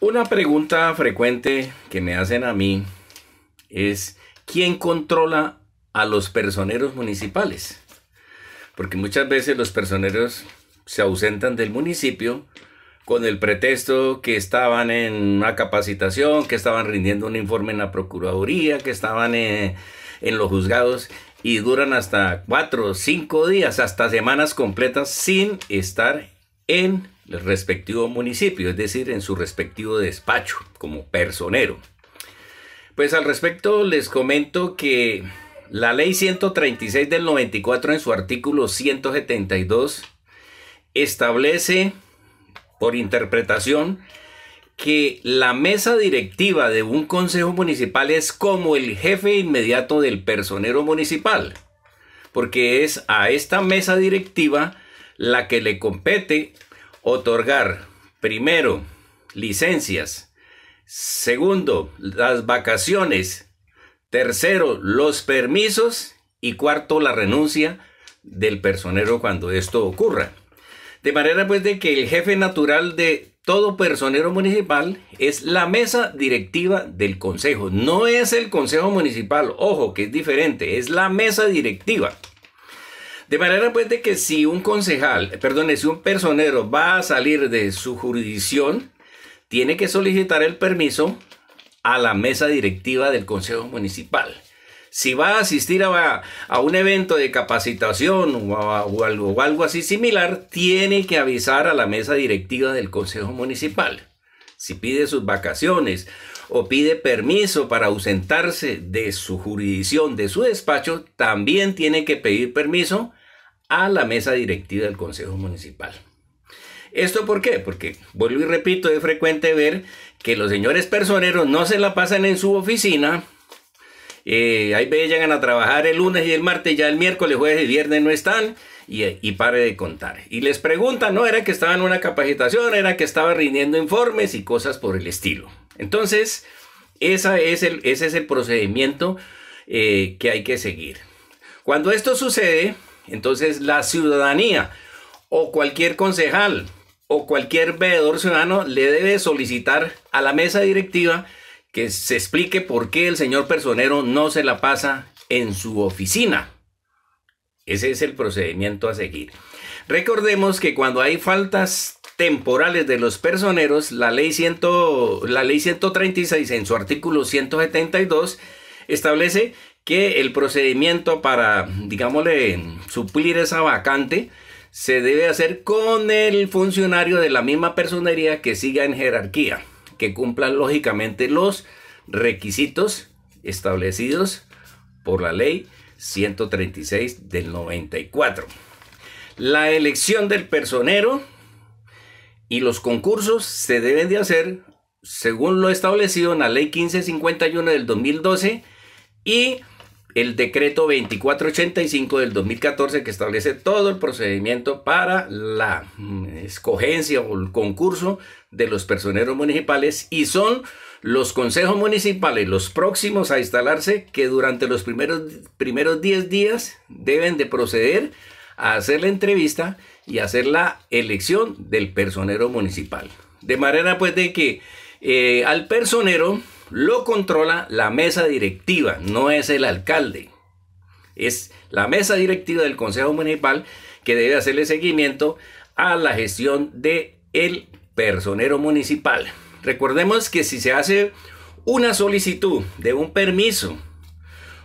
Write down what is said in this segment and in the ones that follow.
Una pregunta frecuente que me hacen a mí es ¿quién controla a los personeros municipales? Porque muchas veces los personeros se ausentan del municipio con el pretexto que estaban en una capacitación, que estaban rindiendo un informe en la Procuraduría, que estaban en, los juzgados y duran hasta cuatro, cinco días, hasta semanas completas sin estar en respectivo municipio, es decir, en su respectivo despacho como personero. Pues al respecto les comento que la ley 136 del 94 en su artículo 172 establece por interpretación que la mesa directiva de un consejo municipal es como el jefe inmediato del personero municipal, porque es a esta mesa directiva la que le compete otorgar, primero, licencias, segundo, las vacaciones, tercero, los permisos y cuarto, la renuncia del personero cuando esto ocurra. De manera pues de que el jefe natural de todo personero municipal es la mesa directiva del consejo. No es el consejo municipal, ojo que es diferente, es la mesa directiva. De manera pues de que si un concejal, perdón, si un personero va a salir de su jurisdicción, tiene que solicitar el permiso a la mesa directiva del Consejo Municipal. Si va a asistir a, un evento de capacitación o, o algo así similar, tiene que avisar a la mesa directiva del Consejo Municipal si pide sus vacaciones o pide permiso para ausentarse de su jurisdicción, de su despacho, también tiene que pedir permiso a la mesa directiva del Consejo Municipal. ¿Esto por qué? Porque, vuelvo y repito, es frecuente ver que los señores personeros no se la pasan en su oficina. Eh, ahí llegan a trabajar el lunes y el martes, ya el miércoles, jueves y viernes no están y, pare de contar. Y les pregunta no era que estaba en una capacitación, era que estaba rindiendo informes y cosas por el estilo. Entonces, esa es ese es el procedimiento eh, que hay que seguir. Cuando esto sucede, entonces la ciudadanía o cualquier concejal o cualquier veedor ciudadano le debe solicitar a la mesa directiva que se explique por qué el señor personero no se la pasa en su oficina. Ese es el procedimiento a seguir. Recordemos que cuando hay faltas temporales de los personeros, la ley, la ley 136 en su artículo 172 establece que el procedimiento para, digámosle, suplir esa vacante se debe hacer con el funcionario de la misma personería que siga en jerarquía, que cumpla lógicamente los requisitos establecidos por la ley 136 del 94. La elección del personero y los concursos se deben de hacer según lo establecido en la ley 1551 del 2012 y el decreto 2485 del 2014 que establece todo el procedimiento para la mm, escogencia o el concurso de los personeros municipales y son los consejos municipales los próximos a instalarse que durante los primeros, primeros 10 días deben de proceder a hacer la entrevista y hacer la elección del personero municipal. De manera pues de que eh, al personero lo controla la mesa directiva, no es el alcalde. Es la mesa directiva del Consejo Municipal que debe hacerle seguimiento a la gestión de el personero municipal. Recordemos que si se hace una solicitud de un permiso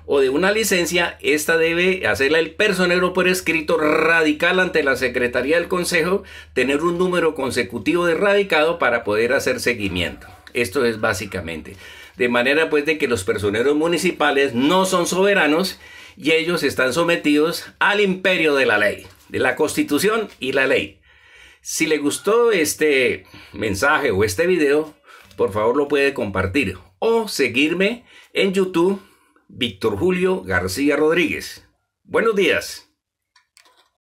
o de una licencia, esta debe hacerla el personero por escrito radical ante la Secretaría del Consejo, tener un número consecutivo de radicado para poder hacer seguimiento. Esto es básicamente. De manera pues de que los personeros municipales no son soberanos y ellos están sometidos al imperio de la ley, de la constitución y la ley. Si le gustó este mensaje o este video, por favor lo puede compartir o seguirme en YouTube Víctor Julio García Rodríguez. Buenos días.